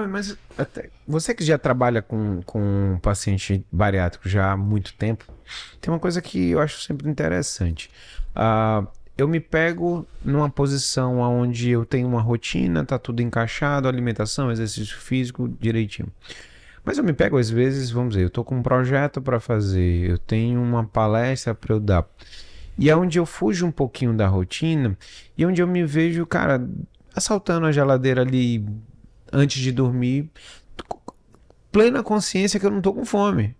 Mas até, você que já trabalha com, com um paciente bariátrico já há muito tempo, tem uma coisa que eu acho sempre interessante. Uh, eu me pego numa posição onde eu tenho uma rotina, tá tudo encaixado, alimentação, exercício físico, direitinho. Mas eu me pego às vezes, vamos dizer, eu tô com um projeto para fazer, eu tenho uma palestra para eu dar. E é onde eu fujo um pouquinho da rotina e onde eu me vejo, cara, assaltando a geladeira ali antes de dormir, plena consciência que eu não tô com fome.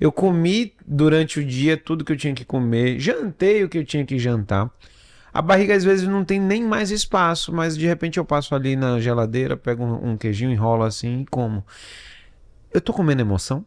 Eu comi durante o dia tudo que eu tinha que comer, jantei o que eu tinha que jantar. A barriga às vezes não tem nem mais espaço, mas de repente eu passo ali na geladeira, pego um, queijinho, enrolo assim e como. Eu tô comendo emoção?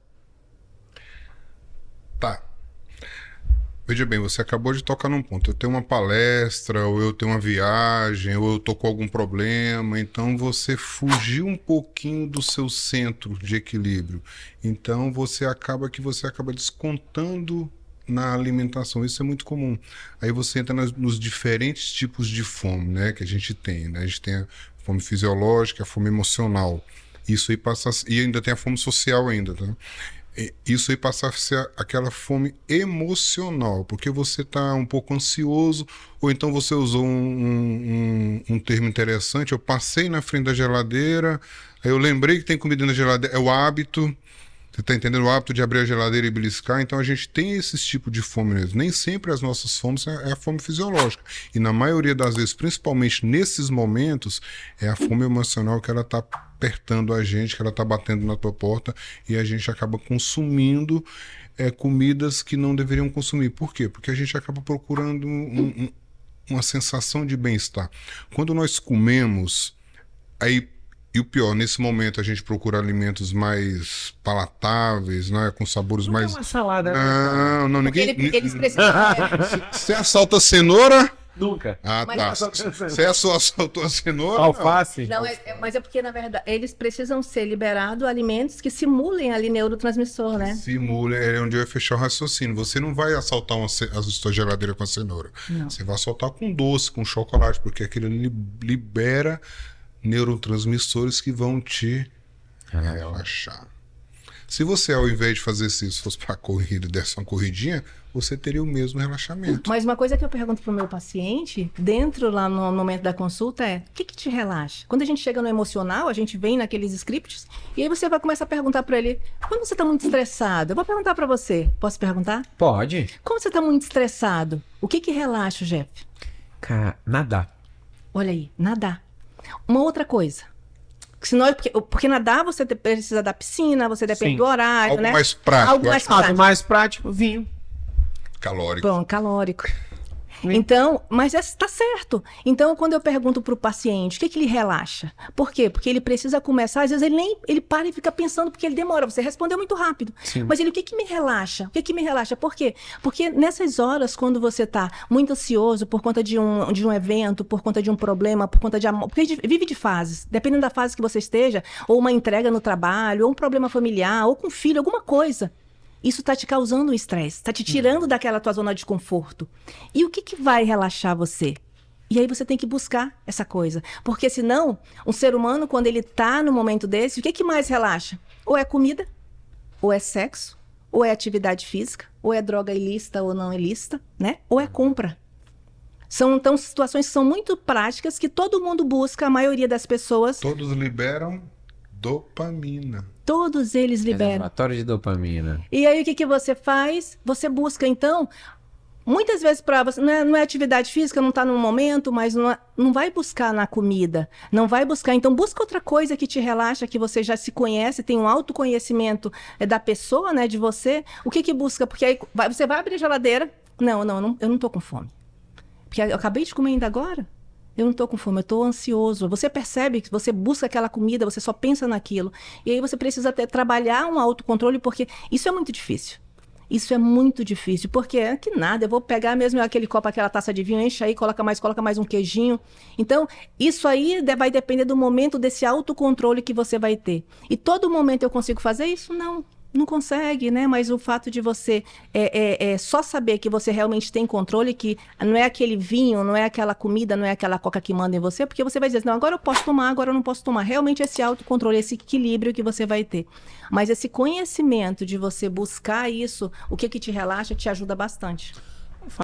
Veja bem, você acabou de tocar num ponto. Eu tenho uma palestra, ou eu tenho uma viagem, ou eu tô com algum problema. Então você fugiu um pouquinho do seu centro de equilíbrio. Então você acaba que você acaba descontando na alimentação. Isso é muito comum. Aí você entra nas, nos diferentes tipos de fome, né, que a gente tem. Né? A gente tem a fome fisiológica, a fome emocional. Isso aí passa e ainda tem a fome social ainda, tá? É, isso aí passa a ser aquela fome emocional, porque você está um pouco ansioso, ou então você usou um, um, um, termo interessante, eu passei na frente da geladeira, eu lembrei que tem comida na geladeira, é o hábito, você tá entendendo? O hábito de abrir a geladeira e beliscar. Então a gente tem esses tipo de fome mesmo. Nem sempre as nossas fomes é, é a fome fisiológica. E na maioria das vezes, principalmente nesses momentos, é a fome emocional que ela tá apertando a gente, que ela tá batendo na tua porta e a gente acaba consumindo é, comidas que não deveriam consumir. Por quê? Porque a gente acaba procurando um, um, uma sensação de bem-estar. Quando nós comemos, aí e o pior, nesse momento a gente procura alimentos mais palatáveis, né? Com sabores não é mais. É uma salada. Né? Não, não, ninguém. Ele, eles precisam. Você assalta cenoura? Nunca. Ah, tá. Você é só assaltou a cenoura? Alface. Não, é, é, mas é porque, na verdade, eles precisam ser liberados alimentos que simulem ali neurotransmissor, né? Simulem. É onde eu ia fechar o raciocínio. Você não vai assaltar uma, a sua geladeira com a cenoura. Não. Você vai assaltar com doce, com chocolate, porque aquilo libera neurotransmissores que vão te Caraca. relaxar. Se você, ao invés de fazer isso, fosse para corrida e desse uma corridinha, você teria o mesmo relaxamento. Mas uma coisa que eu pergunto pro meu paciente, dentro lá no momento da consulta, é o que, que te relaxa? Quando a gente chega no emocional, a gente vem naqueles scripts, e aí você vai começar a perguntar para ele, quando você tá muito estressado? Eu vou perguntar para você. Posso perguntar? Pode. Como você tá muito estressado? O que que relaxa, Jeff? Cara, nadar. Olha aí, nadar. Uma outra coisa. Senão, porque, porque nadar você precisa da piscina, você depende Sim. do horário, algo né? Mais prático, algo mais prático. mais prático, vinho. Calórico. Bom, calórico. Então, mas está é, certo. Então, quando eu pergunto para o paciente o que, que ele relaxa, por quê? Porque ele precisa começar, às vezes ele nem ele para e fica pensando, porque ele demora, você respondeu muito rápido. Sim. Mas ele, o que, que me relaxa? O que, que me relaxa? Por quê? Porque nessas horas, quando você está muito ansioso por conta de um, de um evento, por conta de um problema, por conta de amor, porque vive de fases, dependendo da fase que você esteja, ou uma entrega no trabalho, ou um problema familiar, ou com filho, alguma coisa isso está te causando um estresse, está te tirando uhum. daquela tua zona de conforto. E o que, que vai relaxar você? E aí você tem que buscar essa coisa. Porque senão, um ser humano, quando ele está no momento desse, o que, que mais relaxa? Ou é comida, ou é sexo, ou é atividade física, ou é droga ilícita ou não ilícita, né? Ou é uhum. compra. São então situações que são muito práticas que todo mundo busca, a maioria das pessoas. Todos liberam Dopamina. Todos eles liberam. Reservatório de dopamina. E aí o que, que você faz? Você busca, então, muitas vezes para você não é, não é, atividade física, não está no momento, mas não, é, não vai buscar na comida, não vai buscar. Então busca outra coisa que te relaxa, que você já se conhece, tem um autoconhecimento é, da pessoa, né, de você. O que que busca? Porque aí vai, você vai abrir a geladeira, não, não, eu não, estou tô com fome, porque eu acabei de comer ainda agora eu não estou com fome, eu estou ansioso. Você percebe que você busca aquela comida, você só pensa naquilo. E aí você precisa até trabalhar um autocontrole, porque isso é muito difícil. Isso é muito difícil, porque é que nada, eu vou pegar mesmo aquele copo, aquela taça de vinho, enche aí, coloca mais, coloca mais um queijinho. Então, isso aí vai depender do momento desse autocontrole que você vai ter. E todo momento eu consigo fazer isso? Não não consegue, né? Mas o fato de você é, é, é, só saber que você realmente tem controle, que não é aquele vinho, não é aquela comida, não é aquela coca que manda em você, porque você vai dizer, assim, não, agora eu posso tomar, agora eu não posso tomar. Realmente esse autocontrole, esse equilíbrio que você vai ter. Mas esse conhecimento de você buscar isso, o que que te relaxa, te ajuda bastante.